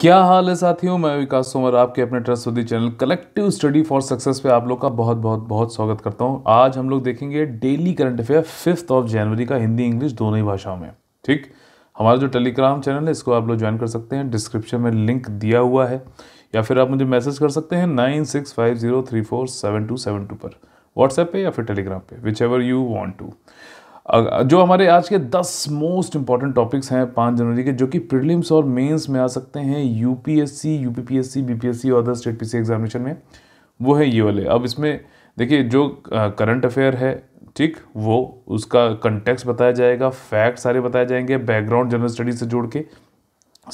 क्या हाल है साथियों मैं विकास तोमर आपके अपने trustworthy channel collective study for success पे आप लोग का बहुत बहुत बहुत स्वागत करता हूँ आज हम लोग देखेंगे daily current affair fifth of जनवरी का हिंदी इंग्लिश दोनों ही भाषाओं में ठीक हमारा जो टेलीग्राम चैनल है इसको आप लोग ज्वाइन कर सकते हैं डिस्क्रिप्शन में लिंक दिया हुआ है या फिर आप मुझे मैसेज कर सकते हैं nine six five zero three four seven two seven two पर व्हाट्सएप पे या फिर टेलीग्राम पे which ever you want to जो हमारे आज के 10 मोस्ट इंपॉर्टेंट टॉपिक्स हैं 5 जनवरी के जो कि प्रीलिम्स और मेंस में आ सकते हैं यूपीएससी यूपीपीएससी बीपीएससी और अदर स्टेट पीसी एग्जामिनेशन में वो है ये वाले अब इसमें देखिए जो करंट अफेयर है ठीक वो उसका कंटेक्स बताया जाएगा फैक्ट सारे बताए जाएंगे बैकग्राउंड जनरल स्टडीज से जोड़ के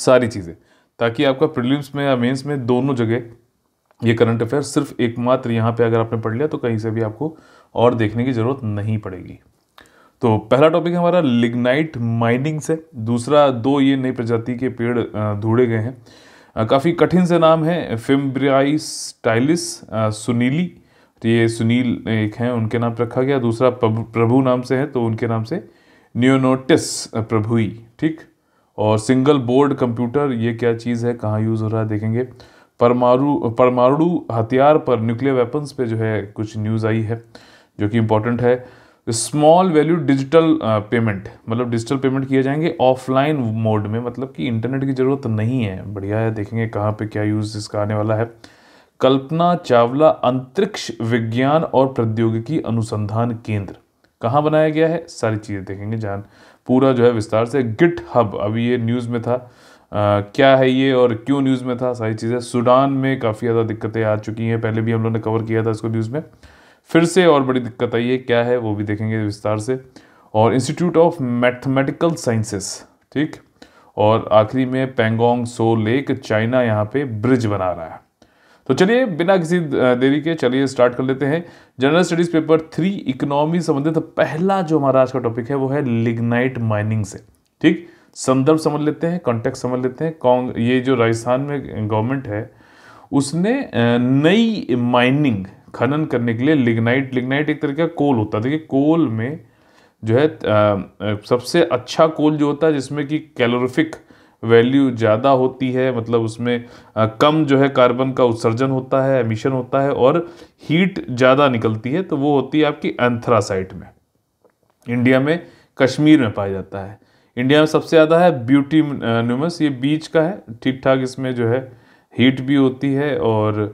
सारी चीज़ें ताकि आपका प्रिलिम्स में या मेन्स में दोनों जगह ये करंट अफेयर सिर्फ एकमात्र यहाँ पे अगर आपने पढ़ लिया तो कहीं से भी आपको और देखने की ज़रूरत नहीं पड़ेगी तो पहला टॉपिक हमारा लिग्नाइट माइनिंग से दूसरा दो ये नई प्रजाति के पेड़ ढूंढे गए हैं काफ़ी कठिन से नाम है फिम्ब्रियाइस टाइलिस सुनीली तो ये सुनील एक हैं उनके नाम रखा गया दूसरा प्रभु नाम से है तो उनके नाम से न्योनोटिस प्रभुई ठीक और सिंगल बोर्ड कंप्यूटर ये क्या चीज़ है कहाँ यूज़ हो रहा है देखेंगे परमाणु परमाणु हथियार पर न्यूक्लियर वेपन्स पे जो है कुछ न्यूज़ आई है जो कि इम्पोर्टेंट है स्मॉल वैल्यू डिजिटल पेमेंट मतलब डिजिटल पेमेंट किए जाएंगे ऑफलाइन मोड में मतलब कि इंटरनेट की ज़रूरत नहीं है बढ़िया है देखेंगे कहाँ पे क्या यूज़ इसका आने वाला है कल्पना चावला अंतरिक्ष विज्ञान और प्रौद्योगिकी अनुसंधान केंद्र कहाँ बनाया गया है सारी चीज़ें देखेंगे जान पूरा जो है विस्तार से गिट हब अभी ये न्यूज़ में था आ, क्या है ये और क्यों न्यूज़ में था सारी चीज़ें सूडान में काफ़ी ज़्यादा दिक्कतें आ चुकी हैं पहले भी हम लोगों ने कवर किया था इसको न्यूज़ में फिर से और बड़ी दिक्कत आई है क्या है वो भी देखेंगे विस्तार से और इंस्टीट्यूट ऑफ मैथमेटिकल साइंसेस ठीक और आखिरी में पेंगोंग सो लेक चाइना यहाँ पे ब्रिज बना रहा है तो चलिए बिना किसी देरी के चलिए स्टार्ट कर लेते हैं general studies paper three economy संबंधित तो पहला जो हमारा आज का टॉपिक है वो है लिग्नाइट माइनिंग से ठीक संदर्भ समझ लेते हैं कॉन्टेक्ट समझ लेते हैं कौन ये जो राजस्थान में गवर्नमेंट है उसने नई माइनिंग खनन करने के लिए लिग्नाइट लिग्नाइट एक तरह का कोल होता है देखिए कोल में जो है आ, सबसे अच्छा कोल जो होता है जिसमें कि कैलोरिफिक वैल्यू ज़्यादा होती है मतलब उसमें आ, कम जो है कार्बन का उत्सर्जन होता है एमिशन होता है और हीट ज़्यादा निकलती है तो वो होती है आपकी एंथ्रासाइट में इंडिया में कश्मीर में पाया जाता है इंडिया में सबसे ज़्यादा है ब्यूटी न्यूमस ये बीच का है ठीक ठाक इसमें जो है हीट भी होती है और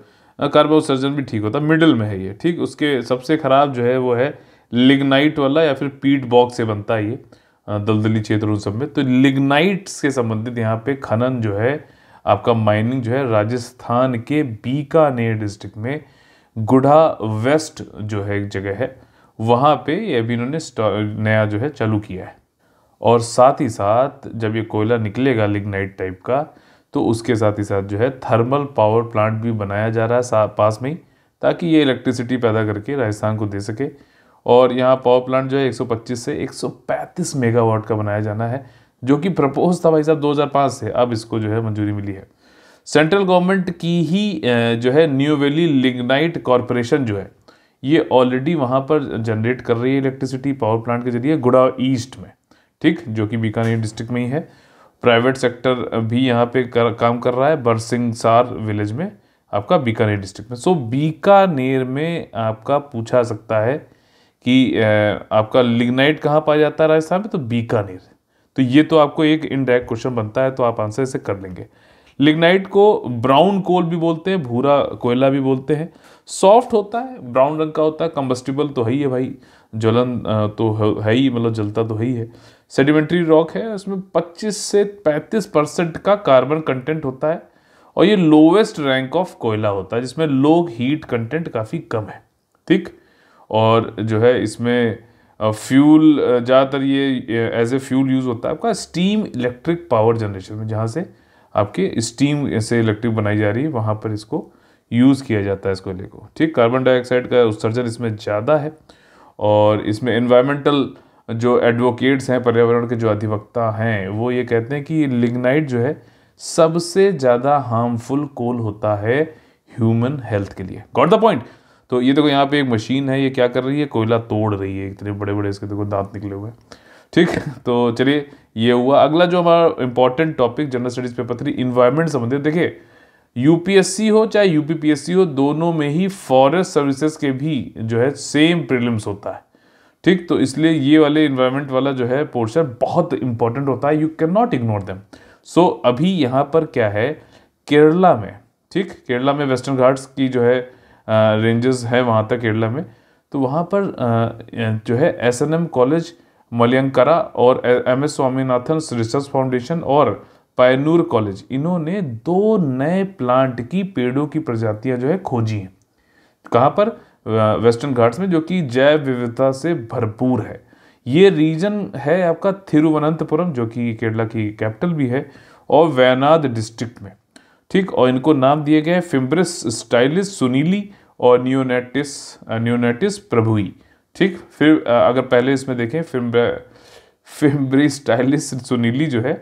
कार्बोसर्जन हाँ, भी ठीक होता है मिडिल में है ये ठीक उसके सबसे ख़राब जो है वो है लिग्नाइट वाला या फिर पीट बॉक्स से बनता है ये हाँ, दलदली क्षेत्र उन सब में तो लिग्नाइट्स के संबंधित यहाँ पे खनन जो है आपका माइनिंग जो है राजस्थान के बीकानेर डिस्ट्रिक्ट में गुढ़ा वेस्ट जो है एक जगह है वहाँ पे ये अभी इन्होंने नया जो है चालू किया है और साथ ही साथ जब ये कोयला निकलेगा लिग्नाइट टाइप का तो उसके साथ ही साथ जो है थर्मल पावर प्लांट भी बनाया जा रहा है पास में ही ताकि ये इलेक्ट्रिसिटी पैदा करके राजस्थान को दे सके और यहाँ पावर प्लांट जो है 125 से 135 मेगावाट का बनाया जाना है जो कि प्रपोज था भाई साहब 2005 से अब इसको जो है मंजूरी मिली है सेंट्रल गवर्नमेंट की ही जो है न्यू वैली लिग्नाइट कॉरपोरेशन जो है ये ऑलरेडी वहाँ पर जनरेट कर रही है इलेक्ट्रिसिटी पावर प्लांट के जरिए गुड़ाव ईस्ट में ठीक जो कि बीकानेर डिस्ट्रिक्ट में ही है प्राइवेट सेक्टर भी यहाँ पे कर, काम कर रहा है बरसिंगसार विलेज में आपका बीकानेर डिस्ट्रिक्ट में सो बीकानेर में आपका पूछा सकता है कि आपका लिग्नाइट कहाँ पाया जाता है राजस्थान में तो बीकानेर तो ये तो आपको एक इनडायरेक्ट क्वेश्चन बनता है तो आप आंसर इसे कर लेंगे लिग्नाइट को ब्राउन कोल भी बोलते हैं भूरा कोयला भी बोलते हैं सॉफ्ट होता है ब्राउन रंग का होता है कंबस्टिबल तो है ही है भाई ज्वलन तो है ही मतलब जलता तो है ही है सेडिमेंट्री रॉक है उसमें 25 से 35 परसेंट का कार्बन कंटेंट होता है और ये लोवेस्ट रैंक ऑफ कोयला होता है जिसमें लो हीट कंटेंट काफ़ी कम है ठीक और जो है इसमें फ्यूल ज़्यादातर ये एज ए फ्यूल यूज़ होता है आपका स्टीम इलेक्ट्रिक पावर जनरेशन में जहाँ से आपके स्टीम से इलेक्ट्रिक बनाई जा रही है वहाँ पर इसको यूज़ किया जाता है इस कोयले को ठीक कार्बन डाइऑक्साइड का उत्सर्जन इसमें ज़्यादा है और इसमें इन्वायरमेंटल जो एडवोकेट्स हैं पर्यावरण के जो अधिवक्ता हैं वो ये कहते हैं कि लिग्नाइट जो है सबसे ज़्यादा हार्मफुल कोल होता है ह्यूमन हेल्थ के लिए गॉट द पॉइंट तो ये देखो यहाँ पे एक मशीन है ये क्या कर रही है कोयला तोड़ रही है इतने बड़े बड़े इसके देखो तो दांत निकले हुए ठीक तो चलिए ये हुआ अगला जो हमारा important topic general studies paper three environment संबंधित देखिए यूपीएससी हो चाहे यूपीपीएससी हो दोनों में ही फॉरेस्ट सर्विसेज के भी जो है सेम प्रिलिम्स होता है ठीक तो इसलिए ये वाले इन्वायरमेंट वाला जो है पोर्शन बहुत इंपॉर्टेंट होता है you can not ignore them so अभी यहाँ पर क्या है केरला में ठीक केरला में वेस्टर्न घाट्स की जो है रेंजेस है वहाँ तक केरला में तो वहाँ पर आ, जो है S N M college Maliankara और M S Swaminathan research foundation और पायनूर कॉलेज इन्होंने दो नए प्लांट की पेड़ों की प्रजातियाँ जो है खोजी हैं कहाँ पर वेस्टर्न घाट्स में जो कि जैव विविधता से भरपूर है ये रीजन है आपका थिरुवनंतपुरम जो कि केरला की कैपिटल भी है और वैनाद डिस्ट्रिक्ट में ठीक और इनको नाम दिए गए फिम्ब्रिस स्टाइलिस सुनीली और न्यूनेटिस न्यूनेटिस प्रभुई ठीक फिर अगर पहले इसमें देखें फिम्ब्र फिम्ब्री स्टाइलिस सुनीली जो है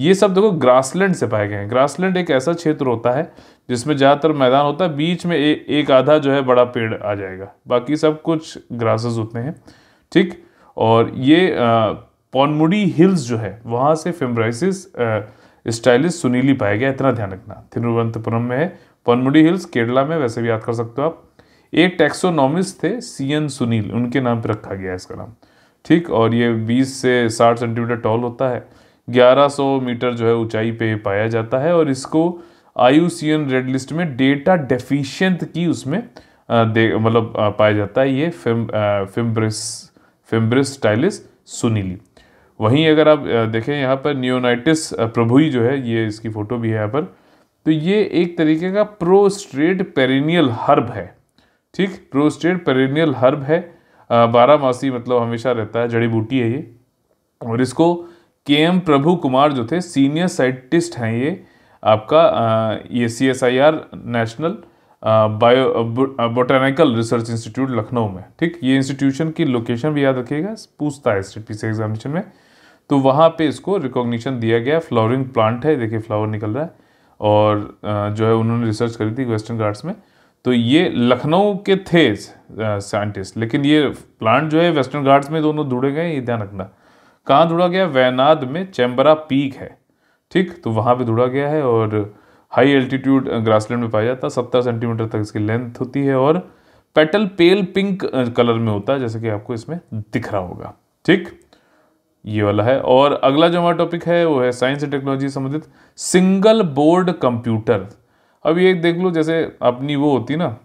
ये सब देखो ग्रासलैंड से पाए गए हैं ग्रासलैंड एक ऐसा क्षेत्र होता है जिसमें ज़्यादातर मैदान होता है बीच में ए, एक आधा जो है बड़ा पेड़ आ जाएगा बाकी सब कुछ ग्रासेस होते हैं ठीक और ये पॉनमुडी हिल्स जो है वहाँ से फेमराइसिस स्टाइलिस सुनीली पाया गया इतना ध्यान रखना तिरुवनंतपुरम में है पौनमुड़ी हिल्स केरला में वैसे भी याद कर सकते हो आप एक टैक्सोनॉमिस थे सी एन सुनील उनके नाम पर रखा गया है इसका नाम ठीक और ये 20 से 60 सेंटीमीटर टॉल होता है 1100 मीटर जो है ऊंचाई पे पाया जाता है और इसको आयुसियन रेड लिस्ट में डेटा डेफिशिएंट की उसमें मतलब पाया जाता है ये फिम फिम्ब्रिस फिम्ब्रिस स्टाइलिस सुनीली वहीं अगर आप देखें यहाँ पर नियोनाइटिस प्रभुई जो है ये इसकी फ़ोटो भी है यहाँ पर तो ये एक तरीके का प्रोस्ट्रेट पेरिनियल हर्ब है ठीक प्रोस्ट्रेट पेरिनियल हर्ब है बारह मासी मतलब हमेशा रहता है जड़ी बूटी है ये और इसको के एम प्रभु कुमार जो थे सीनियर साइंटिस्ट हैं ये आपका ये C S I R national bio botanical research institute Lucknow में ठीक ये इंस्टीट्यूशन की लोकेशन भी याद रखिएगा पूछता है स्टेट पी एग्जामिनेशन में तो वहाँ पे इसको रिकॉग्निशन दिया गया फ्लावरिंग प्लांट है देखिए फ्लावर निकल रहा है और जो है उन्होंने रिसर्च करी थी वेस्टर्न घाट्स में तो ये लखनऊ के थे साइंटिस्ट लेकिन ये प्लांट जो है वेस्टर्न घाट्स में दोनों जुड़े गए ये ध्यान रखना कहाँ ढूंढा गया वैनाद में चैम्बरा पीक है ठीक तो वहाँ पे ढूंढा गया है और हाई एल्टीट्यूड ग्रासलैंड में पाया जाता है सत्तर सेंटीमीटर तक इसकी लेंथ होती है और पेटल पेल पिंक कलर में होता है जैसे कि आपको इसमें दिख रहा होगा ठीक ये वाला है और अगला जो हमारा टॉपिक है वो है साइंस एंड टेक्नोलॉजी संबंधित सिंगल बोर्ड कंप्यूटर अब ये देख लो जैसे अपनी वो होती ना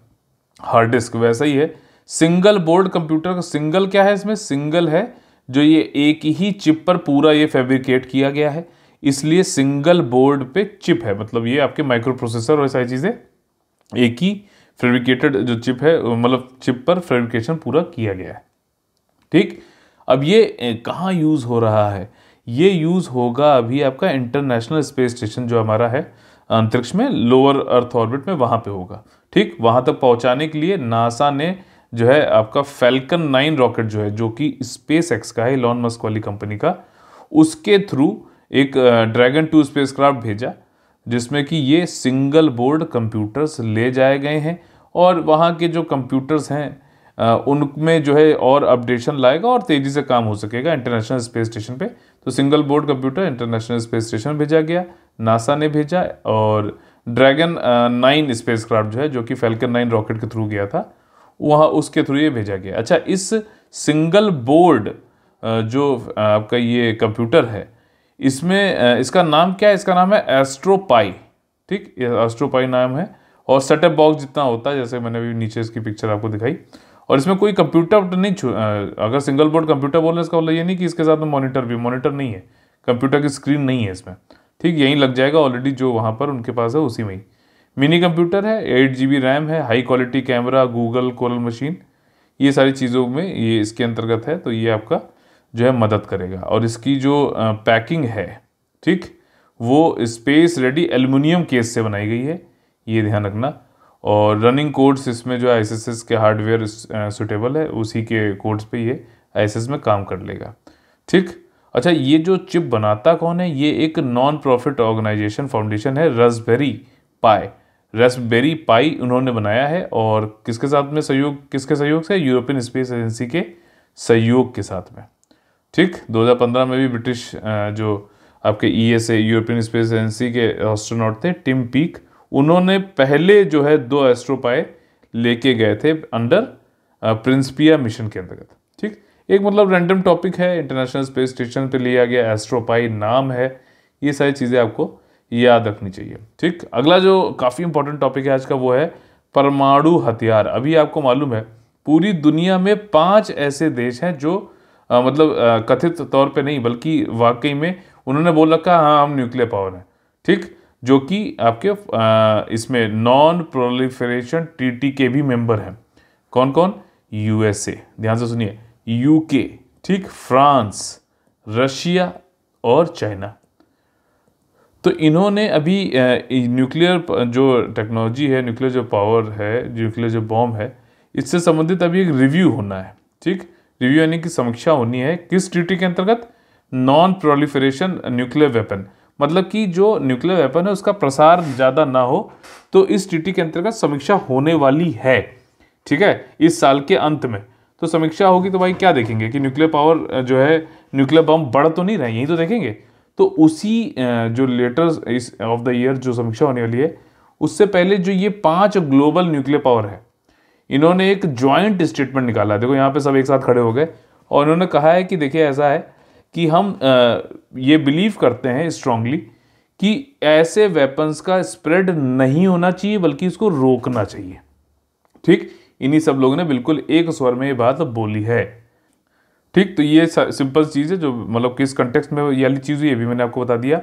हार्ड डिस्क वैसा ही है सिंगल बोर्ड कंप्यूटर का सिंगल क्या है इसमें सिंगल है जो ये एक ही चिप पर पूरा ये फेब्रिकेट किया गया है इसलिए सिंगल बोर्ड पे चिप है मतलब ये आपके माइक्रो प्रोसेसर और सारी चीज़ें एक ही फेब्रिकेटेड जो चिप है मतलब चिप पर फेब्रिकेशन पूरा किया गया है ठीक अब ये कहाँ यूज़ हो रहा है ये यूज़ होगा अभी आपका इंटरनेशनल स्पेस स्टेशन जो हमारा है अंतरिक्ष में लोअर अर्थ ऑर्बिट में वहाँ पे होगा ठीक वहाँ तक पहुँचाने के लिए नासा ने जो है आपका फैल्कन नाइन रॉकेट जो है जो कि स्पेस एक्स का है लॉन मस्क वाली कंपनी का उसके थ्रू एक ड्रैगन टू क्राफ्ट भेजा जिसमें कि ये सिंगल बोर्ड कंप्यूटर्स ले जाए गए हैं और वहाँ के जो कंप्यूटर्स हैं उनमें जो है और अपडेशन लाएगा और तेज़ी से काम हो सकेगा इंटरनेशनल स्पेस स्टेशन पे तो single board computer international space station भेजा गया नासा ने भेजा और ड्रैगन नाइन क्राफ्ट जो है जो कि फैल्कन नाइन रॉकेट के थ्रू गया था वहाँ उसके थ्रू ये भेजा गया अच्छा इस सिंगल बोर्ड जो आपका ये कंप्यूटर है इसमें इसका नाम क्या है इसका नाम है एस्ट्रोपाई ठीक एस्ट्रोपाई नाम है और सेटअप बॉक्स जितना होता है जैसे मैंने अभी नीचे इसकी पिक्चर आपको दिखाई और इसमें कोई कंप्यूटर नहीं छू अगर सिंगल बोर्ड कंप्यूटर बोल रहे इसका मतलब ये नहीं कि इसके साथ में मॉनिटर भी मॉनिटर नहीं है कंप्यूटर की स्क्रीन नहीं है इसमें ठीक यहीं लग जाएगा ऑलरेडी जो वहाँ पर उनके पास है उसी में ही मिनी कंप्यूटर है एट जी रैम है high quality camera Google Coral machine ये सारी चीज़ों में ये इसके अंतर्गत है तो ये आपका जो है मदद करेगा और इसकी जो पैकिंग है ठीक वो स्पेस रेडी एल्यूमिनियम केस से बनाई गई है ये ध्यान रखना और रनिंग कोड्स इसमें जो आई के हार्डवेयर सुटेबल है उसी के कोड्स पे ये आई में काम कर लेगा ठीक अच्छा ये जो चिप बनाता कौन है ये एक नॉन प्रॉफिट ऑर्गेनाइजेशन फाउंडेशन है रसबेरी पाए रेस्पबेरी पाई उन्होंने बनाया है और किसके साथ में सहयोग किसके सहयोग से यूरोपियन स्पेस एजेंसी के सहयोग के साथ में ठीक 2015 में भी ब्रिटिश जो आपके E S A European space agency के एस्ट्रोनॉट थे टिम पीक उन्होंने पहले जो है दो पाए लेके गए थे अंडर प्रिंसपिया मिशन के अंतर्गत ठीक एक मतलब रैंडम टॉपिक है इंटरनेशनल स्पेस स्टेशन पे लिया गया एस्ट्रोपाई नाम है ये सारी चीज़ें आपको याद रखनी चाहिए ठीक अगला जो काफ़ी इंपॉर्टेंट टॉपिक है आज का वो है परमाणु हथियार अभी आपको मालूम है पूरी दुनिया में पांच ऐसे देश हैं जो आ, मतलब आ, कथित तौर पे नहीं बल्कि वाकई में उन्होंने बोल रखा हाँ हम न्यूक्लियर पावर हैं ठीक जो कि आपके आ, इसमें नॉन प्रोलिफरेशन टी के भी मेंबर हैं कौन कौन यूएसए ध्यान से सुनिए यूके ठीक फ्रांस रशिया और चाइना तो इन्होंने अभी न्यूक्लियर जो टेक्नोलॉजी है न्यूक्लियर जो पावर है न्यूक्लियर जो बॉम्ब है इससे संबंधित अभी एक रिव्यू होना है ठीक रिव्यू यानी कि समीक्षा होनी है किस ड्यूटी के अंतर्गत नॉन प्रोलिफरेशन न्यूक्लियर वेपन मतलब कि जो न्यूक्लियर वेपन है उसका प्रसार ज़्यादा ना हो तो इस ड्यूटी के अंतर्गत समीक्षा होने वाली है ठीक है इस साल के अंत में तो समीक्षा होगी तो भाई क्या देखेंगे कि न्यूक्लियर पावर जो है न्यूक्लियर बम बढ़ तो नहीं रहे यही तो देखेंगे तो उसी जो लेटर इस ऑफ द ईयर जो समीक्षा होने वाली है उससे पहले जो ये पांच ग्लोबल न्यूक्लियर पावर है इन्होंने एक ज्वाइंट स्टेटमेंट निकाला देखो यहाँ पे सब एक साथ खड़े हो गए और उन्होंने कहा है कि देखिए ऐसा है कि हम ये बिलीव करते हैं स्ट्रांगली कि ऐसे वेपन्स का स्प्रेड नहीं होना चाहिए बल्कि इसको रोकना चाहिए ठीक इन्हीं सब लोगों ने बिल्कुल एक स्वर में ये बात बोली है ठीक तो ये सिंपल चीज़ है जो मतलब किस कंटेक्स्ट में ये वाली चीज़ हुई ये भी मैंने आपको बता दिया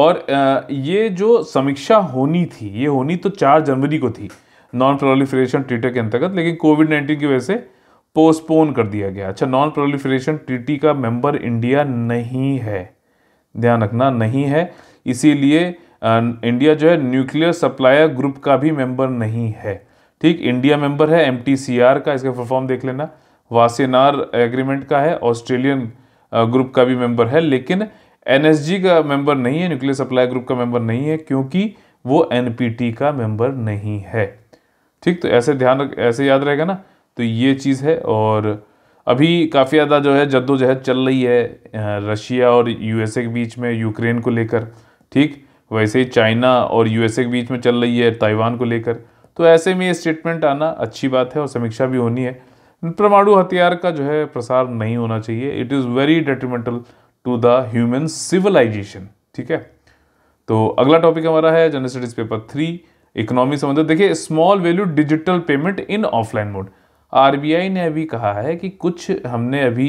और ये जो समीक्षा होनी थी ये होनी तो चार जनवरी को थी नॉन प्रोलिफरेशन ट्रीटर के अंतर्गत लेकिन कोविड नाइन्टीन की वजह से पोस्टपोन कर दिया गया अच्छा नॉन प्रोलिफरेशन ट्रीटी का मेंबर इंडिया नहीं है ध्यान रखना नहीं है इसीलिए इंडिया जो है न्यूक्लियर सप्लायर ग्रुप का भी मेंबर नहीं है ठीक इंडिया मेंबर है एम का इसका फुल फॉर्म देख लेना वासेनार एग्रीमेंट का है ऑस्ट्रेलियन ग्रुप का भी मेंबर है लेकिन एनएसजी का मेंबर नहीं है न्यूक्लियर सप्लाई ग्रुप का मेंबर नहीं है क्योंकि वो एनपीटी का मेंबर नहीं है ठीक तो ऐसे ध्यान रख ऐसे याद रहेगा ना तो ये चीज़ है और अभी काफ़ी ज़्यादा जो है जद्दोजहद चल रही है रशिया और यूएसए के बीच में यूक्रेन को लेकर ठीक वैसे ही चाइना और यूएसए के बीच में चल रही है ताइवान को लेकर तो ऐसे में ये स्टेटमेंट आना अच्छी बात है और समीक्षा भी होनी है परमाणु हथियार का जो है प्रसार नहीं होना चाहिए it is very detrimental to the human civilization ठीक है तो अगला टॉपिक हमारा है general studies paper three economy संबंधित देखिए small value digital payment in offline mode RBI ने अभी कहा है कि कुछ हमने अभी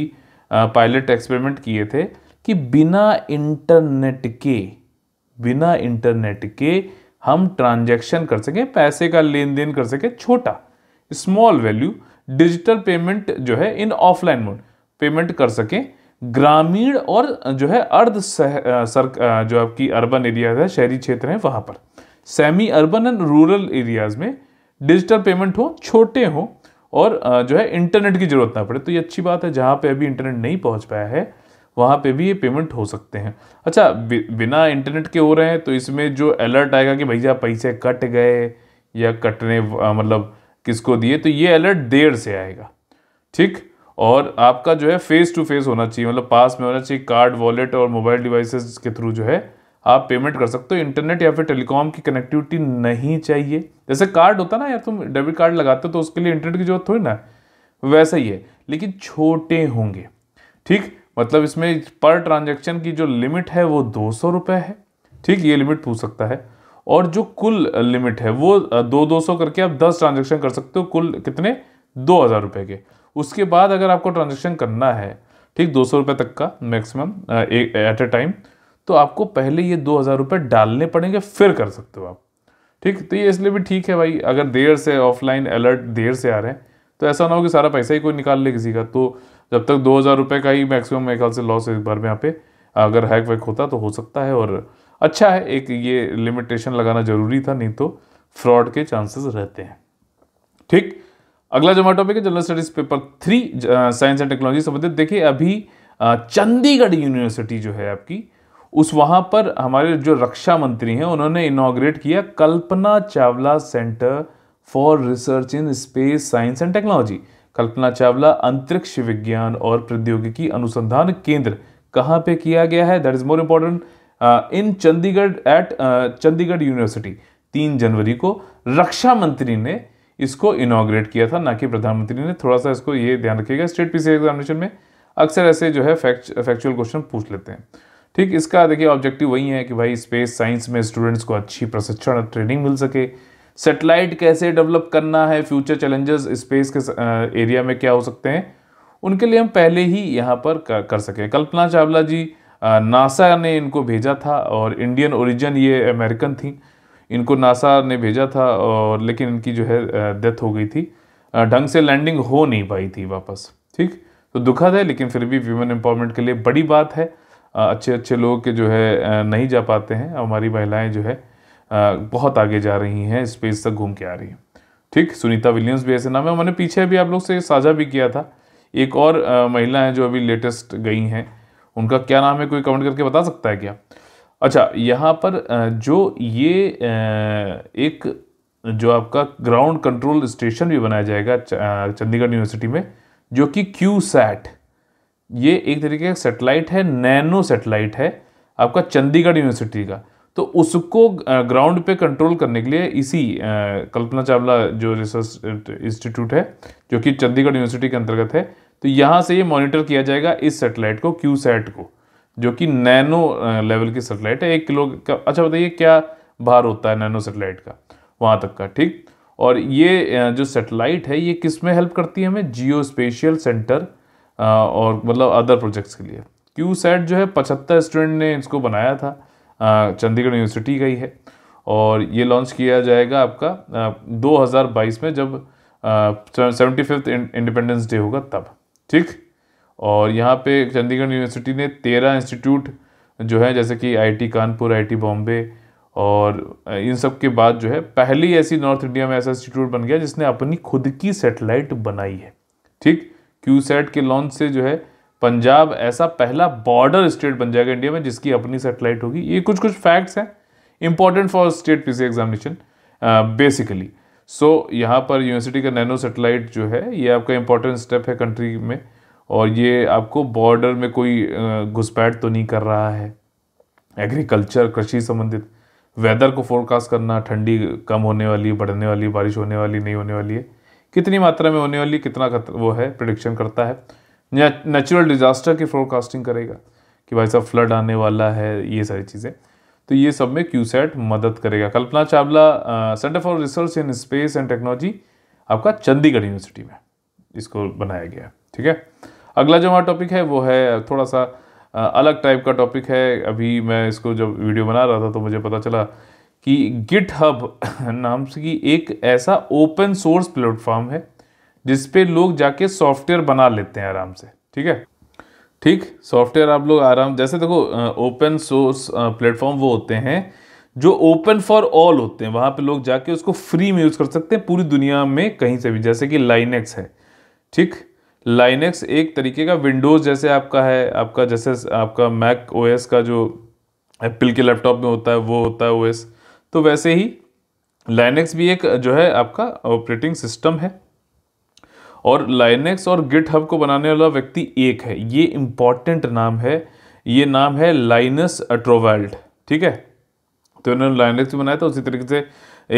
पायलट एक्सपेरिमेंट किए थे कि बिना इंटरनेट के बिना इंटरनेट के हम ट्रांजैक्शन कर सकें पैसे का लेन देन कर सकें छोटा स्मॉल वैल्यू डिजिटल पेमेंट जो है इन ऑफलाइन मोड पेमेंट कर सकें ग्रामीण और जो है अर्ध सर जो आपकी अर्बन एरियाज है शहरी क्षेत्र हैं वहाँ पर semi urban and rural areas में डिजिटल पेमेंट हो छोटे हों और जो है इंटरनेट की ज़रूरत ना पड़े तो ये अच्छी बात है जहाँ पे अभी इंटरनेट नहीं पहुँच पाया है वहाँ पे भी ये पेमेंट हो सकते हैं अच्छा बिना इंटरनेट के हो रहे हैं तो इसमें जो अलर्ट आएगा कि भैया पैसे कट गए या कटने मतलब किसको दिए तो ये अलर्ट देर से आएगा ठीक और आपका जो है फेस टू फेस होना चाहिए मतलब पास में होना चाहिए कार्ड वॉलेट और मोबाइल डिवाइसेस के थ्रू जो है आप पेमेंट कर सकते हो इंटरनेट या फिर टेलीकॉम की कनेक्टिविटी नहीं चाहिए जैसे कार्ड होता ना यार तुम डेबिट कार्ड लगाते हो तो उसके लिए इंटरनेट की जरूरत थोड़ी ना वैसा ही है लेकिन छोटे होंगे ठीक मतलब इसमें पर ट्रांजेक्शन की जो लिमिट है वो दो सौ रुपये है ठीक ये लिमिट पूछ सकता है और जो कुल लिमिट है वो दो दो सौ करके आप दस ट्रांजेक्शन कर सकते हो कुल कितने दो हज़ार रुपये के उसके बाद अगर आपको ट्रांजेक्शन करना है ठीक दो सौ रुपये तक का मैक्सिमम एक एट ए टाइम तो आपको पहले ये दो हज़ार रुपये डालने पड़ेंगे फिर कर सकते हो आप ठीक तो ये इसलिए भी ठीक है भाई अगर देर से ऑफलाइन अलर्ट देर से आ रहे हैं तो ऐसा ना हो कि सारा पैसा ही कोई निकाल ले किसी का तो जब तक दो हज़ार रुपये का ही मैक्सिमम मेरे ख्याल से लॉस है इस बार में यहाँ पे अगर हैक वैक होता तो हो सकता है और अच्छा है एक ये लिमिटेशन लगाना ज़रूरी था नहीं तो फ्रॉड के चांसेस रहते हैं ठीक अगला जो हमारा टॉपिक है general studies paper three science and technology संबंधित देखिए अभी uh, चंडीगढ़ यूनिवर्सिटी जो है आपकी उस वहां पर हमारे जो रक्षा मंत्री हैं उन्होंने इनोग्रेट किया Kalpana Chawla centre for research in space science and technology Kalpana Chawla अंतरिक्ष विज्ञान और प्रौद्योगिकी अनुसंधान केंद्र कहाँ पे किया गया है that is more important in Chandigarh at Chandigarh university तीन जनवरी को रक्षा मंत्री ने इसको इनाग्रेट किया था ना कि प्रधानमंत्री ने थोड़ा सा इसको ये ध्यान रखिएगा स्टेट पीसी एग्जामिनेशन में अक्सर ऐसे जो है फैक्चुअल क्वेश्चन पूछ लेते हैं ठीक इसका देखिए ऑब्जेक्टिव वही है कि भाई स्पेस साइंस में स्टूडेंट्स को अच्छी प्रशिक्षण और ट्रेनिंग मिल सके सेटेलाइट कैसे डेवलप करना है फ्यूचर चैलेंजेस स्पेस के एरिया में क्या हो सकते हैं उनके लिए हम पहले ही यहाँ पर कर, कर सकें कल्पना चावला जी नासा ने इनको भेजा था और इंडियन ओरिजिन ये अमेरिकन थी इनको नासा ने भेजा था और लेकिन इनकी जो है डेथ हो गई थी ढंग से लैंडिंग हो नहीं पाई थी वापस ठीक तो दुखद है लेकिन फिर भी व्यूमेन एम्पावरमेंट के लिए बड़ी बात है अच्छे अच्छे लोग के जो है नहीं जा पाते हैं हमारी महिलाएं जो है बहुत आगे जा रही हैं स्पेस तक घूम के आ रही हैं ठीक सुनीता विलियम्स भी ऐसे नाम है मैंने पीछे भी आप लोग से साझा भी किया था एक और महिला हैं जो अभी लेटेस्ट गई हैं उनका क्या नाम है कोई कमेंट करके बता सकता है क्या अच्छा यहाँ पर जो ये एक जो आपका ग्राउंड कंट्रोल स्टेशन भी बनाया जाएगा चंडीगढ़ यूनिवर्सिटी में जो कि क्यू सैट ये एक तरीके का सेटेलाइट है नैनो सेटेलाइट है आपका चंडीगढ़ यूनिवर्सिटी का तो उसको ग्राउंड पे कंट्रोल करने के लिए इसी कल्पना चावला जो रिसर्च इंस्टीट्यूट है जो कि चंडीगढ़ यूनिवर्सिटी के अंतर्गत है तो यहाँ से ये मॉनिटर किया जाएगा इस सेटेलाइट को क्यू सेट को जो कि नैनो लेवल की सेटेलाइट है एक किलो का अच्छा बताइए क्या भार होता है नैनो सेटेलाइट का वहाँ तक का ठीक और ये जो सेटेलाइट है ये किस में हेल्प करती है हमें जियो स्पेशियल सेंटर और मतलब अदर प्रोजेक्ट्स के लिए क्यू सेट जो है पचहत्तर स्टूडेंट ने इसको बनाया था चंडीगढ़ यूनिवर्सिटी का ही है और ये लॉन्च किया जाएगा आपका दो में जब सेवेंटी फिफ्थ इंडिपेंडेंस डे होगा तब ठीक और यहाँ पे चंडीगढ़ यूनिवर्सिटी ने तेरह इंस्टीट्यूट जो है जैसे कि आईटी कानपुर आईटी बॉम्बे और इन सब के बाद जो है पहली ऐसी नॉर्थ इंडिया में ऐसा इंस्टीट्यूट बन गया जिसने अपनी खुद की सेटेलाइट बनाई है ठीक क्यू सेट के लॉन्च से जो है पंजाब ऐसा पहला बॉर्डर स्टेट बन जाएगा इंडिया में जिसकी अपनी सेटेलाइट होगी ये कुछ कुछ फैक्ट्स हैं important for state PC examination basically so so, यहाँ पर यूनिवर्सिटी का नैनो सेटेलाइट जो है ये आपका इम्पोर्टेंट स्टेप है कंट्री में और ये आपको बॉर्डर में कोई घुसपैठ तो नहीं कर रहा है एग्रीकल्चर कृषि संबंधित वेदर को फोरकास्ट करना ठंडी कम होने वाली बढ़ने वाली बारिश होने वाली नहीं होने वाली है कितनी मात्रा में होने वाली कितना वो है प्रडिक्शन करता है नेचुरल डिजास्टर की फोरकास्टिंग करेगा कि भाई साहब फ्लड आने वाला है ये सारी चीज़ें तो ये सब में क्यूसैट मदद करेगा Kalpana Chawla centre for research in space and technology आपका चंडीगढ़ यूनिवर्सिटी में इसको बनाया गया ठीक है अगला जो हमारा टॉपिक है वो है थोड़ा सा अलग टाइप का टॉपिक है अभी मैं इसको जब वीडियो बना रहा था तो मुझे पता चला कि गिट हब नाम से की एक ऐसा ओपन सोर्स प्लेटफॉर्म है जिसपे लोग जाके सॉफ्टवेयर बना लेते हैं आराम से ठीक है ठीक सॉफ्टवेयर आप लोग आराम जैसे देखो ओपन सोर्स प्लेटफॉर्म वो होते हैं जो ओपन फॉर ऑल होते हैं वहाँ पे लोग जाके उसको फ्री में यूज़ कर सकते हैं पूरी दुनिया में कहीं से भी जैसे कि लाइनेक्स है ठीक लाइनेक्स एक तरीके का विंडोज़ जैसे आपका है आपका जैसे आपका मैक ओएस का जो एप्पल के लैपटॉप में होता है वो होता है ओएस तो वैसे ही लाइनेक्स भी एक जो है आपका ऑपरेटिंग सिस्टम है और लाइनेक्स और गिट को बनाने वाला व्यक्ति एक है ये इंपॉर्टेंट नाम है ये नाम है लाइनस अट्रोवेल्ड ठीक है तो इन्होंने लाइनेक्स भी बनाया था उसी तरीके से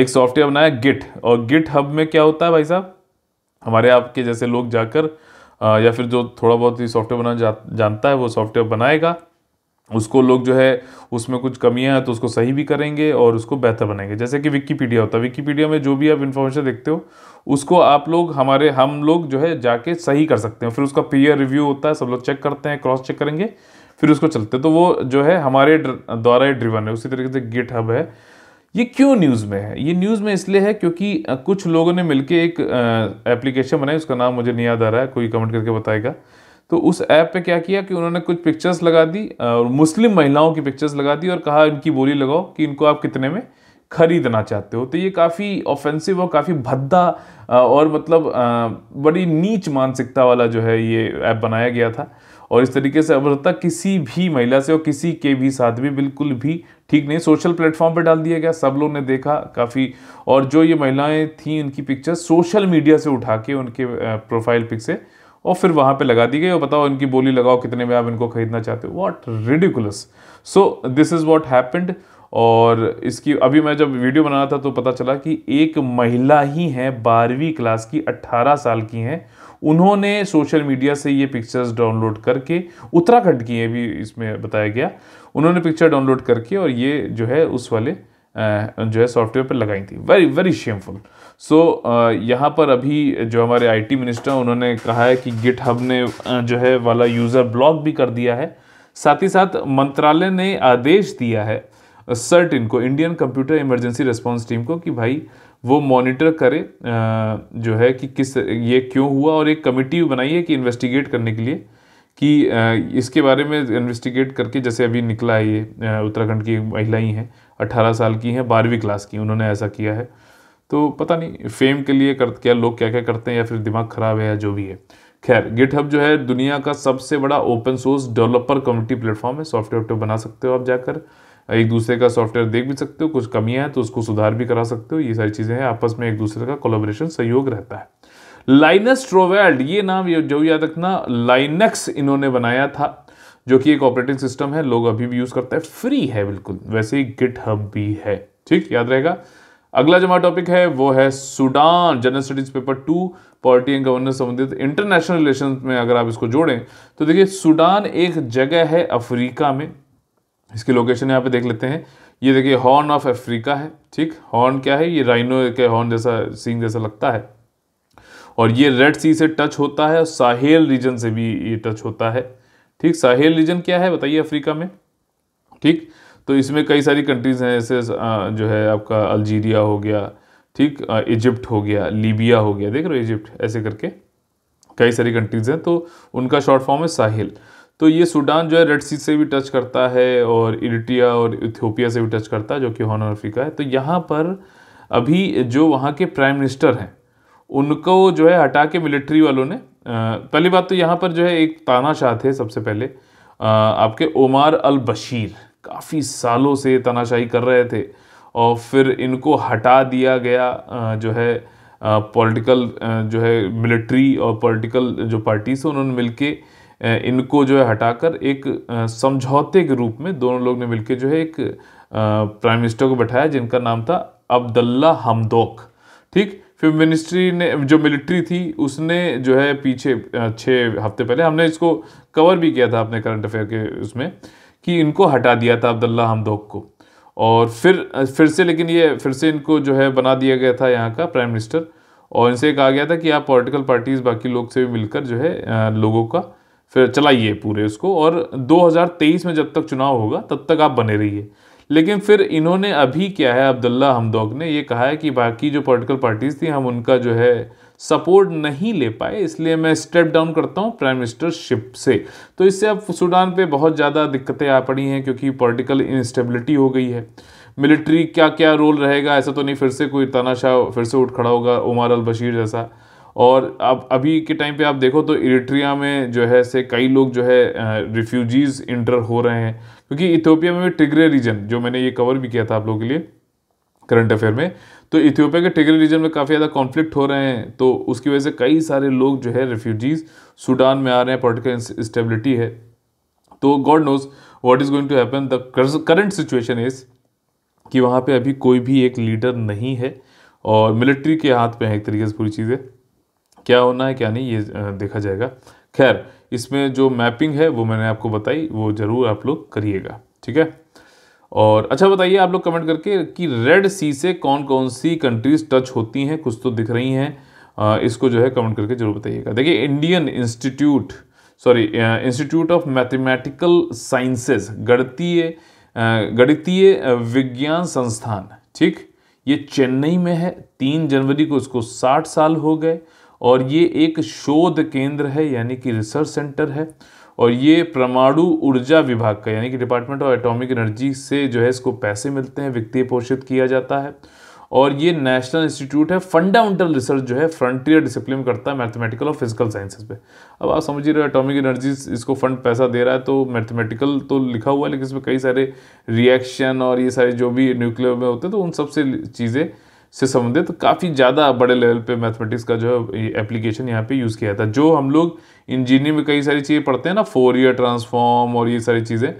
एक सॉफ्टवेयर बनाया गिट और गिट हब में क्या होता है भाई साहब हमारे आपके जैसे लोग जाकर या फिर जो थोड़ा बहुत ही सॉफ्टवेयर बनाना जा, जानता है वो सॉफ्टवेयर बनाएगा उसको लोग जो है उसमें कुछ कमियां हैं तो उसको सही भी करेंगे और उसको बेहतर बनाएंगे जैसे कि विकीपीडिया होता है विकीपीडिया में जो भी आप इन्फॉर्मेशन देखते हो उसको आप लोग हमारे हम लोग जो है जाके सही कर सकते हैं फिर उसका पीयर रिव्यू होता है सब लोग चेक करते हैं क्रॉस चेक करेंगे फिर उसको चलते तो वो जो है हमारे द्वारा ही ड्रिवन है उसी तरीके से गिट हब है ये क्यों न्यूज़ में है ये न्यूज़ में इसलिए है क्योंकि कुछ लोगों ने मिलकर एक एप्लीकेशन बनाई उसका नाम मुझे नहीं याद आ रहा है कोई कमेंट करके बताएगा तो उस ऐप पे क्या किया कि उन्होंने कुछ पिक्चर्स लगा दी और मुस्लिम महिलाओं की पिक्चर्स लगा दी और कहा इनकी बोली लगाओ कि इनको आप कितने में खरीदना चाहते हो तो ये काफ़ी ऑफेंसिव और काफ़ी भद्दा और मतलब बड़ी नीच मानसिकता वाला जो है ये ऐप बनाया गया था और इस तरीके से अभद्रता किसी भी महिला से और किसी के भी साथ भी बिल्कुल भी ठीक नहीं सोशल प्लेटफॉर्म पर डाल दिया गया सब लोग ने देखा काफ़ी और जो ये महिलाएं थीं उनकी पिक्चर सोशल मीडिया से उठा के उनके प्रोफाइल पिक से और फिर वहाँ पे लगा दी गई और बताओ इनकी बोली लगाओ कितने में आप इनको खरीदना चाहते हो what ridiculous so this is what happened और इसकी अभी मैं जब वीडियो बना रहा था तो पता चला कि एक महिला ही है बारहवीं क्लास की अट्ठारह साल की हैं उन्होंने सोशल मीडिया से ये पिक्चर्स डाउनलोड करके उत्तराखंड की है भी इसमें बताया गया उन्होंने पिक्चर डाउनलोड करके और ये जो है उस वाले जो है सॉफ्टवेयर पर लगाई थी वेरी वेरी शेमफुल सो यहाँ पर अभी जो हमारे आईटी मिनिस्टर उन्होंने कहा है कि गिट हब ने जो है वाला यूज़र ब्लॉक भी कर दिया है साथ ही साथ मंत्रालय ने आदेश दिया है सर्ट इनको Indian computer emergency response team को कि भाई वो मॉनिटर करे जो है कि किस ये क्यों हुआ और एक कमेटी बनाई है कि इन्वेस्टिगेट करने के लिए कि इसके बारे में इन्वेस्टिगेट करके जैसे अभी निकला है ये उत्तराखंड की ही हैं 18 साल की हैं बारहवीं क्लास की उन्होंने ऐसा किया है तो पता नहीं फेम के लिए कर क्या लोग क्या क्या करते हैं या फिर दिमाग ख़राब है या जो भी है खैर गिटहब जो है दुनिया का सबसे बड़ा open source developer community platform है सॉफ्टवेयर वॉफ्टवेयर तो बना सकते हो आप जाकर एक दूसरे का सॉफ्टवेयर देख भी सकते हो कुछ कमियां हैं तो उसको सुधार भी करा सकते हो ये सारी चीज़ें हैं आपस में एक दूसरे का कोलाब्रेशन सहयोग रहता है लाइनस ट्रोवेल्ड ये नाम जो याद रखना लाइनक्स इन्होंने बनाया था जो कि एक ऑपरेटिंग सिस्टम है लोग अभी भी यूज़ करते हैं फ्री है बिल्कुल वैसे ही गिट हब भी है ठीक याद रहेगा अगला जो हमारा टॉपिक है वो है Sudan general studies paper two polity and governance संबंधित इंटरनेशनल रिलेशन में अगर आप इसको जोड़ें तो देखिए सूडान एक जगह है अफ्रीका में इसकी लोकेशन यहाँ पे देख लेते हैं ये देखिए हॉर्न ऑफ अफ्रीका है ठीक हॉर्न क्या है ये राइनो के हॉर्न जैसा सींग जैसा लगता है और ये रेड सी से टच होता है और साहेल रीजन से भी ये टच होता है ठीक साहेल रीजन क्या है बताइए अफ्रीका में ठीक तो इसमें कई सारी कंट्रीज़ हैं जैसे जो है आपका अल्जीरिया हो गया ठीक इजिप्ट हो गया लीबिया हो गया देख रहे हो इजिप्ट ऐसे करके कई सारी कंट्रीज़ हैं तो उनका शॉर्ट फॉर्म है साहिल तो ये सूडान जो है रेड सी से भी टच करता है और इरिटिया और इथियोपिया से भी टच करता है जो कि हॉर्न अफ्रीका है तो यहाँ पर अभी जो वहाँ के प्राइम मिनिस्टर हैं उनको जो है हटा के मिलिट्री वालों ने पहली बात तो यहाँ पर जो है एक तानाशाह थे सबसे पहले आपके ओमार अल बशीर काफ़ी सालों से तानाशाही कर रहे थे और फिर इनको हटा दिया गया जो है पॉलिटिकल जो है मिलिट्री और पॉलिटिकल जो पार्टीज हैं उन्होंने मिल इनको जो है हटाकर एक समझौते के रूप में दोनों लोग ने मिलके जो है एक प्राइम मिनिस्टर को बैठाया जिनका नाम था अब्दुल्ला हमदोक ठीक फिर मिनिस्ट्री ने जो मिलिट्री थी उसने जो है पीछे छः हफ्ते पहले हमने इसको कवर भी किया था अपने करंट अफेयर के उसमें कि इनको हटा दिया था अब्दुल्ला हमदोक को और फिर फिर से लेकिन ये फिर से इनको जो है बना दिया गया था यहाँ का प्राइम मिनिस्टर और इनसे कहा गया था कि आप पॉलिटिकल पार्टीज़ बाकी लोग से भी मिलकर जो है लोगों का फिर चलाइए पूरे उसको और 2023 में जब तक चुनाव होगा तब तक आप बने रहिए लेकिन फिर इन्होंने अभी क्या है अब्दुल्ला हमदोग ने ये कहा है कि बाकी जो पॉलिटिकल पार्टीज़ थी हम उनका जो है सपोर्ट नहीं ले पाए इसलिए मैं स्टेप डाउन करता हूँ प्राइम मिनिस्टरशिप से तो इससे अब सूडान पे बहुत ज़्यादा दिक्कतें आ पड़ी हैं क्योंकि पॉलिटिकल इंस्टेबिलिटी हो गई है मिलिट्री क्या क्या रोल रहेगा ऐसा तो नहीं फिर से कोई तानाशाह फिर से उठ खड़ा होगा उमर अल बशीर जैसा और अब अभी के टाइम पे आप देखो तो इरिट्रिया में जो है से कई लोग जो है रिफ्यूजीज़ इंटर हो रहे हैं क्योंकि इथियोपिया में भी टिग्रे रीजन जो मैंने ये कवर भी किया था आप लोगों के लिए करंट अफेयर में तो इथियोपिया के टिग्रे रीजन में काफ़ी ज़्यादा कॉन्फ्लिक्ट हो रहे हैं तो उसकी वजह से कई सारे लोग जो है रिफ्यूजीज़ सूडान में आ रहे हैं पोलिटिकल स्टेबिलिटी है तो God knows what is going to happen the current situation is कि वहाँ पे अभी कोई भी एक लीडर नहीं है और मिलिट्री के हाथ पे है एक तरीके से पूरी चीज़ें क्या होना है क्या नहीं ये देखा जाएगा खैर इसमें जो मैपिंग है वो मैंने आपको बताई वो ज़रूर आप लोग करिएगा ठीक है और अच्छा बताइए आप लोग कमेंट करके कि रेड सी से कौन कौन सी कंट्रीज़ टच होती हैं कुछ तो दिख रही हैं इसको जो है कमेंट करके जरूर बताइएगा देखिए Indian institute sorry institute of mathematical sciences गणितीय गणितीय विज्ञान संस्थान ठीक ये चेन्नई में है तीन जनवरी को इसको साठ साल हो गए और ये एक शोध केंद्र है यानी कि रिसर्च सेंटर है और ये परमाणु ऊर्जा विभाग का यानी कि डिपार्टमेंट ऑफ एटॉमिक एनर्जी से जो है इसको पैसे मिलते हैं वित्तीय पोषित किया जाता है और ये नेशनल इंस्टीट्यूट है फंडामेंटल रिसर्च जो है फ्रंटियर डिसिप्लिन करता है मैथमेटिकल और फिजिकल साइंसेज पे अब आप समझ रहे हो एटॉमिक एनर्जी इसको फंड पैसा दे रहा है तो मैथमेटिकल तो लिखा हुआ है लेकिन इसमें कई सारे रिएक्शन और ये सारे जो भी न्यूक्लियर में होते हैं तो उन सबसे चीज़ें से संबंधित काफ़ी ज़्यादा बड़े लेवल पे मैथमेटिक्स का जो है एप्लीकेशन यहाँ पे यूज़ किया था जो हम लोग इंजीनियरिंग में कई सारी चीज़ें पढ़ते हैं ना फोर ईयर ट्रांसफॉर्म और ये सारी चीज़ें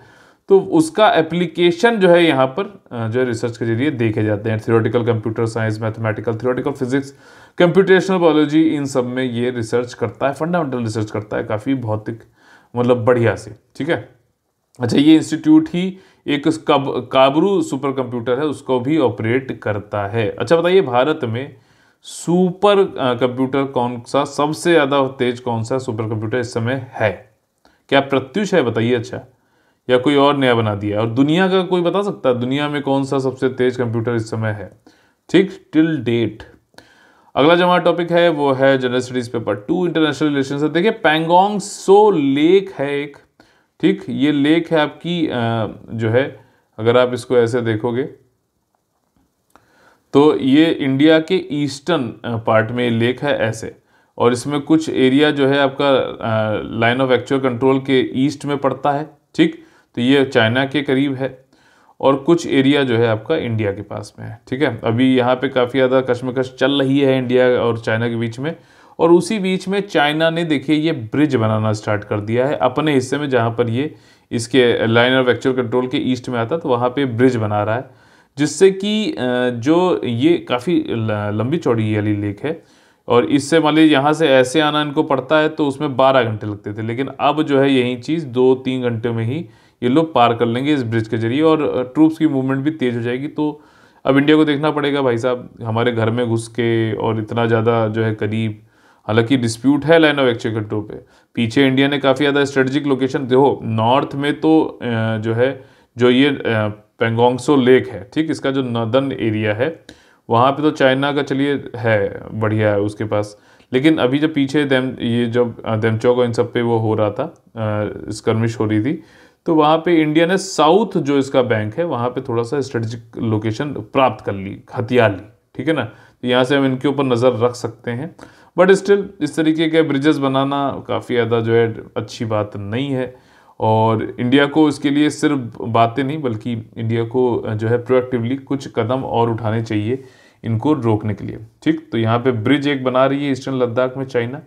तो उसका एप्लीकेशन जो है यहाँ पर जो है रिसर्च के जरिए देखे जाते हैं theoretical computer science mathematical theoretical physics computational biology इन सब में ये रिसर्च करता है फंडामेंटल रिसर्च करता है काफ़ी भौतिक मतलब बढ़िया से ठीक है अच्छा ये इंस्टीट्यूट ही एक कब काबरू सुपर कंप्यूटर है उसको भी ऑपरेट करता है अच्छा बताइए भारत में सुपर कंप्यूटर कौन सा सबसे ज़्यादा तेज कौन सा सुपर कंप्यूटर इस समय है क्या प्रत्युष है बताइए अच्छा या कोई और नया बना दिया और दुनिया का कोई बता सकता है दुनिया में कौन सा सबसे तेज कंप्यूटर इस समय है ठीक टिल डेट अगला जो हमारा टॉपिक है वो है general studies paper two international relation देखिए पैंगोंग सो लेक है एक ठीक ये लेक है आपकी जो है अगर आप इसको ऐसे देखोगे तो ये इंडिया के ईस्टर्न पार्ट में लेक है ऐसे और इसमें कुछ एरिया जो है आपका लाइन ऑफ एक्चुअल कंट्रोल के ईस्ट में पड़ता है ठीक तो ये चाइना के करीब है और कुछ एरिया जो है आपका इंडिया के पास में है ठीक है अभी यहाँ पे काफ़ी ज़्यादा कश्मकश चल रही है इंडिया और चाइना के बीच में और उसी बीच में चाइना ने देखिए ये ब्रिज बनाना स्टार्ट कर दिया है अपने हिस्से में जहाँ पर ये इसके लाइन ऑफ एक्चुअल कंट्रोल के ईस्ट में आता तो वहाँ पर ब्रिज बना रहा है जिससे कि जो ये काफ़ी लंबी चौड़ी वाली लेक है और इससे मान लीजिए यहाँ से ऐसे आना इनको पड़ता है तो उसमें बारह घंटे लगते थे लेकिन अब जो है यही चीज़ दो तीन घंटे में ही ये लोग पार कर लेंगे इस ब्रिज के जरिए और ट्रूप्स की मूवमेंट भी तेज़ हो जाएगी तो अब इंडिया को देखना पड़ेगा भाई साहब हमारे घर में घुस के और इतना ज़्यादा जो है करीब हालांकि डिस्प्यूट है लाइन ऑफ एक्चुअल के पे पीछे इंडिया ने काफ़ी ज़्यादा स्ट्रेटजिक लोकेशन देखो नॉर्थ में तो जो है जो ये पेंगोंगसो लेक है ठीक इसका जो नदन एरिया है वहाँ पे तो चाइना का चलिए है बढ़िया है उसके पास लेकिन अभी जब पीछे देम ये जब देमचौक इन सब पे वो हो रहा था स्कर्मिश हो रही थी तो वहाँ पे इंडिया ने साउथ जो इसका बैंक है वहाँ पे थोड़ा सा स्ट्रेटजिक लोकेशन प्राप्त कर ली हथियार ली ठीक है ना तो यहाँ से हम इनके ऊपर नज़र रख सकते हैं बट स्टिल इस तरीके के ब्रिजेस बनाना काफ़ी ज़्यादा जो है अच्छी बात नहीं है और इंडिया को इसके लिए सिर्फ बातें नहीं बल्कि इंडिया को जो है प्रोएक्टिवली कुछ कदम और उठाने चाहिए इनको रोकने के लिए ठीक तो यहाँ पे ब्रिज एक बना रही है ईस्टर्न लद्दाख में चाइना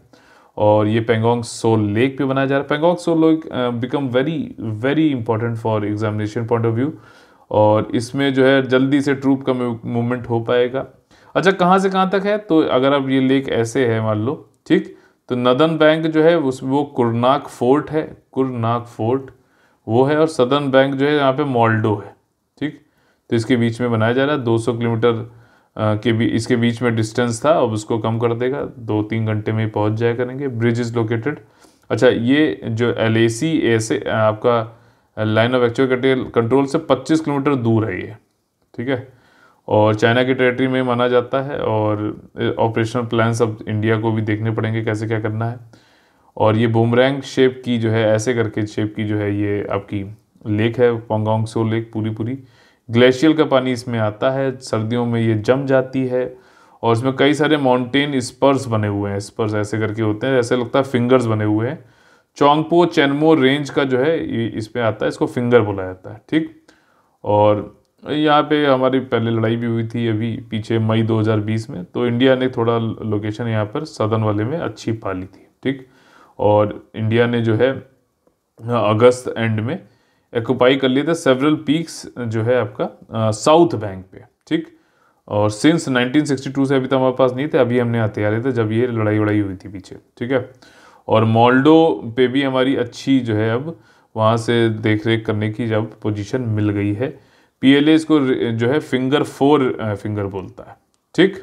और ये पेंगोंग सोल लेक पे बनाया जा रहा है पेंगोंग सोल lake become very very important for examination point of view और इसमें जो है जल्दी से ट्रूप का मूवमेंट हो पाएगा अच्छा कहाँ से कहाँ तक है तो अगर आप ये लेक ऐसे है मान लो ठीक तो नदन बैंक जो है उस वो कुरनाक फोर्ट है कुरनाक फोर्ट वो है और सदन बैंक जो है यहाँ पे मॉल्डो है ठीक तो इसके बीच में बनाया जा रहा है 200 किलोमीटर के भी इसके बीच में डिस्टेंस था अब उसको कम कर देगा दो तीन घंटे में ही पहुँच जाया करेंगे ब्रिज इज़ लोकेटेड अच्छा ये जो एल ए सी ऐसे आपका लाइन ऑफ एक्चुअल कंट्रोल से 25 किलोमीटर दूर है ये ठीक है और चाइना की टेरिटरी में माना जाता है और ऑपरेशनल प्लान्स अब इंडिया को भी देखने पड़ेंगे कैसे क्या करना है और ये बुमरैंग शेप की जो है ऐसे करके शेप की जो है ये आपकी लेक है पोंगोंग सो लेक पूरी पूरी ग्लेशियर का पानी इसमें आता है सर्दियों में ये जम जाती है और इसमें कई सारे माउंटेन स्पर्स बने हुए हैं स्पर्स ऐसे करके होते हैं ऐसे लगता है फिंगर्स बने हुए हैं चोंगपो चैनमो रेंज का जो है ये इस पर आता है इसको फिंगर बोला जाता है ठीक और यहाँ पे हमारी पहले लड़ाई भी हुई थी अभी पीछे मई 2020 में तो इंडिया ने थोड़ा लोकेशन यहाँ पर सदन वाले में अच्छी पा ली थी ठीक और इंडिया ने जो है हाँ, अगस्त एंड में एक्यूपाई कर लिए थे सेवरल पीक्स जो है आपका साउथ हाँ, बैंक पे ठीक और सिंस 1962 से अभी तो हमारे पास नहीं थे अभी हमने रहे थे जब ये लड़ाई वड़ाई हुई थी पीछे ठीक है और मॉल्डो पे भी हमारी अच्छी जो है अब वहाँ से देख रेख करने की जब पोजीशन मिल गई है पीएलए इसको जो है फिंगर फोर फिंगर बोलता है ठीक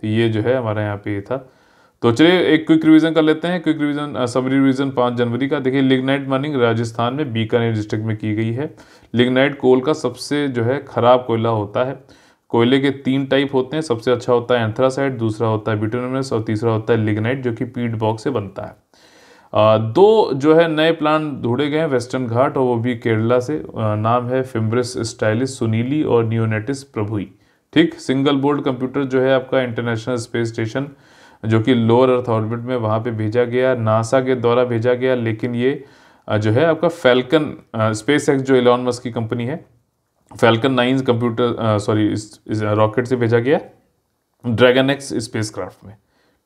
तो ये जो है हमारे यहाँ पे ये था तो चलिए एक क्विक रिवीजन कर लेते हैं क्विक रिवीजन सब रिवीजन पाँच जनवरी का देखिए लिग्नाइट माइनिंग राजस्थान में बीकानेर डिस्ट्रिक्ट में की गई है लिग्नाइट कोल का सबसे जो है खराब कोयला होता है कोयले के तीन टाइप होते हैं सबसे अच्छा होता है एंथ्रासाइट दूसरा होता है बिटोनमस और तीसरा होता है लिग्नाइट जो कि पीट बॉक्स से बनता है दो जो है नए प्लान ढूंढे गए हैं वेस्टर्न घाट और वो भी केरला से नाम है फिम्ब्रिस स्टाइलिस सुनीली और न्यूनेटिस प्रभुई ठीक सिंगल बोर्ड कंप्यूटर जो है आपका इंटरनेशनल स्पेस स्टेशन जो कि लोअर अर्थ ऑर्बिट में वहाँ पे भेजा गया नासा के द्वारा भेजा गया लेकिन ये जो है आपका फैल्कन स्पेस एक्स जो एलॉन मस्क की कंपनी है Falcon nine computer sorry rocket से भेजा गया ड्रैगन एक्स स्पेस में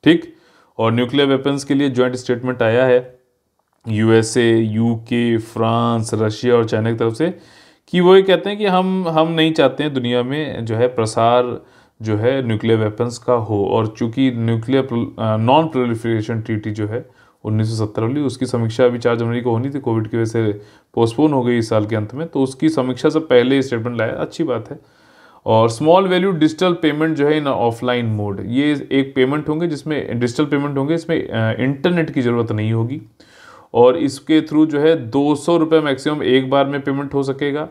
ठीक और न्यूक्लियर वेपन्स के लिए ज्वाइंट स्टेटमेंट आया है यूएसए यूके फ्रांस रशिया और चाइना की तरफ से कि वो ये कहते हैं कि हम हम नहीं चाहते हैं दुनिया में जो है प्रसार जो है न्यूक्लियर वेपन्स का हो और चूंकि न्यूक्लियर नॉन प्रोलिफिकेशन ट्रीटी जो है 1970 वाली उसकी समीक्षा अभी चार जनवरी को होनी थी कोविड की वजह से पोस्टपोन हो गई इस साल के अंत में तो उसकी समीक्षा से पहले स्टेटमेंट लाया अच्छी बात है और स्मॉल वैल्यू डिजिटल पेमेंट जो है इन ऑफलाइन मोड ये एक पेमेंट होंगे जिसमें डिजिटल पेमेंट होंगे इसमें इंटरनेट की ज़रूरत नहीं होगी और इसके थ्रू जो है दो सौ रुपये मैक्सिमम एक बार में पेमेंट हो सकेगा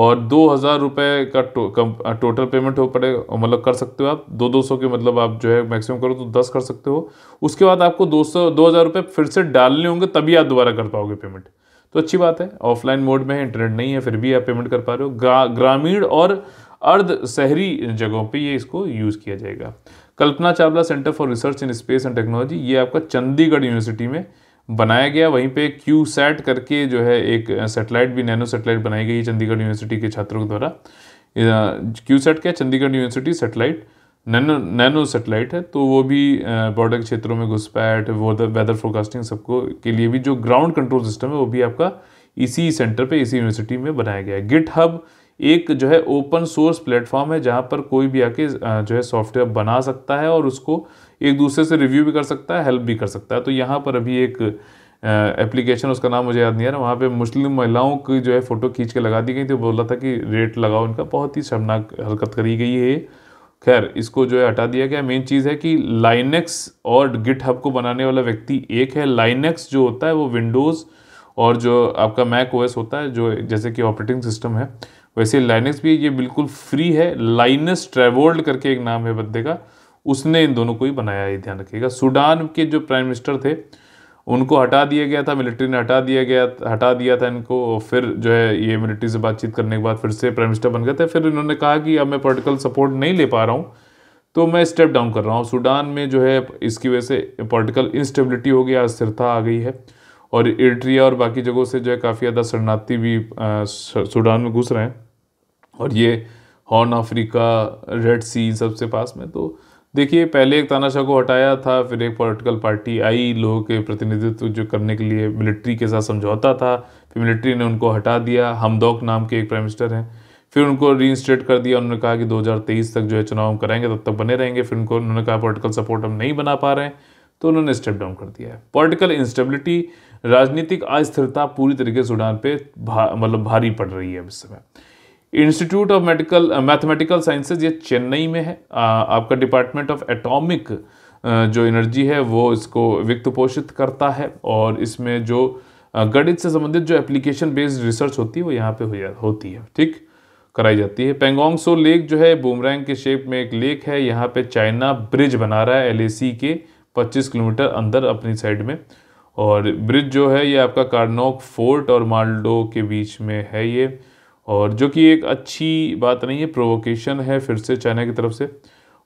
और दो हज़ार रुपये का टो, कम, टोटल पेमेंट हो पड़ेगा मतलब कर सकते हो आप दो दो सौ के मतलब आप जो है मैक्सिमम करो तो दस कर सकते हो उसके बाद आपको दो सौ दो हज़ार रुपये फिर से डालने होंगे तभी आप दोबारा कर पाओगे पेमेंट तो अच्छी बात है ऑफलाइन मोड में है इंटरनेट नहीं है फिर भी आप पेमेंट कर पा रहे हो ग्रा, ग्रामीण और अर्ध शहरी जगहों पे ये इसको यूज़ किया जाएगा Kalpana Chawla centre for research in space and technology ये आपका चंडीगढ़ यूनिवर्सिटी में बनाया गया वहीं पे क्यू सेट करके जो है एक सेटेलाइट भी नैनो सेटेलाइट बनाई गई चंडीगढ़ यूनिवर्सिटी के छात्रों के द्वारा क्यू सेट क्या Chandigarh university satellite nano nano satellite है तो वो भी बॉर्डर के क्षेत्रों में घुसपैठ वेदर फोरकास्टिंग सबको के लिए भी जो ग्राउंड कंट्रोल सिस्टम है वो भी आपका इसी सेंटर पे इसी यूनिवर्सिटी में बनाया गया है गिट हब एक जो है ओपन सोर्स प्लेटफॉर्म है जहाँ पर कोई भी आके जो है सॉफ्टवेयर बना सकता है और उसको एक दूसरे से रिव्यू भी कर सकता है हेल्प भी कर सकता है तो यहाँ पर अभी एक एप्लीकेशन उसका नाम मुझे याद नहीं आ रहा वहाँ पे मुस्लिम महिलाओं की जो है फ़ोटो खींच के लगा दी गई थी बोला था कि रेट लगाओ इनका बहुत ही शर्मनाक हरकत करी गई है खैर इसको जो है हटा दिया गया मेन चीज़ है कि लाइनेक्स और गिट हब को बनाने वाला व्यक्ति एक है लाइनेक्स जो होता है वो विंडोज़ और जो आपका मैक ओएस होता है जो जैसे कि ऑपरेटिंग सिस्टम है वैसे लाइनक्स भी ये बिल्कुल फ्री है लाइनस ट्रेवोल्ड करके एक नाम है बंदे का उसने इन दोनों को ही बनाया ये ध्यान रखिएगा सूडान के जो प्राइम मिनिस्टर थे उनको हटा दिया गया था मिलिट्री ने हटा दिया गया हटा दिया था इनको फिर जो है ये मिलिट्री से बातचीत करने के बाद फिर से प्राइम मिनिस्टर बन गए थे फिर इन्होंने कहा कि अब मैं पोलिटिकल सपोर्ट नहीं ले पा रहा हूँ तो मैं स्टेप डाउन कर रहा हूँ सूडान में जो है इसकी वजह से पोलिटिकल इंस्टेबिलिटी हो गया अस्थिरता आ गई है और इर्ट्रिया और बाकी जगहों से जो है काफ़ी ज़्यादा शरणार्थी भी सूडान में घुस रहे हैं और ये हॉर्न अफ्रीका रेड सी सबसे पास में तो देखिए पहले एक तानाशाह को हटाया था फिर एक पॉलिटिकल पार्टी आई लोगों के प्रतिनिधित्व जो करने के लिए मिलिट्री के साथ समझौता था फिर मिलिट्री ने उनको हटा दिया हमदौक नाम के एक प्राइम मिनिस्टर हैं फिर उनको रीइंस्टेट कर दिया उन्होंने कहा कि 2023 तक जो है चुनाव हम कराएंगे तब तक बने रहेंगे फिर उनको उन्होंने कहा पॉलिटिकल सपोर्ट हम नहीं बना पा रहे हैं तो उन्होंने स्टेप डाउन कर दिया है पॉलिटिकल इंस्टेबिलिटी राजनीतिक अस्थिरता पूरी तरीके से उड़ान पे भा, मतलब भारी पड़ रही है इस समय institute of medical mathematical sciences ये चेन्नई में है आ, आपका डिपार्टमेंट ऑफ एटॉमिक जो एनर्जी है वो इसको वित्त पोषित करता है और इसमें जो uh, गणित से संबंधित जो एप्लीकेशन बेस्ड रिसर्च होती है वो यहाँ पे हो होती है ठीक कराई जाती है पेंगोंग सो लेक जो है बूमरैंग के शेप में एक लेक है यहाँ पे चाइना ब्रिज बना रहा है एल के 25 किलोमीटर अंदर अपनी साइड में और ब्रिज जो है ये आपका कार्नोक फोर्ट और माल्डो के बीच में है ये और जो कि एक अच्छी बात नहीं है प्रोवोकेशन है फिर से चाइना की तरफ से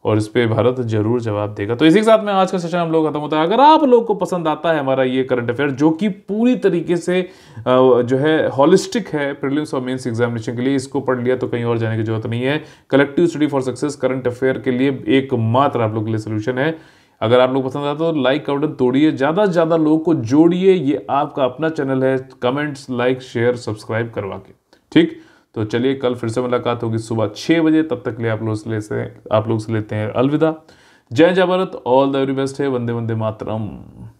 और इस पर भारत जरूर जवाब देगा तो इसी के साथ में आज का सेशन हम लोग खत्म होता है अगर आप लोग को पसंद आता है हमारा ये करंट अफेयर जो कि पूरी तरीके से जो है हॉलिस्टिक है प्रिलिम्स और मेंस एग्जामिनेशन के लिए इसको पढ़ लिया तो कहीं और जाने की जरूरत नहीं है collective study for success current affair के लिए एकमात्र आप लोग के लिए सोल्यूशन है अगर आप लोग पसंद आए तो लाइक का बटन तोड़िए ज़्यादा से ज़्यादा लोगों को जोड़िए ये आपका अपना चैनल है कमेंट्स लाइक शेयर सब्सक्राइब करवा के ठीक तो चलिए कल फिर से मुलाकात होगी सुबह छः बजे तब तक लिए आप लोग से लेते आप लोग से लेते हैं अलविदा जय जय Bharat all the very best है वंदे वंदे मातरम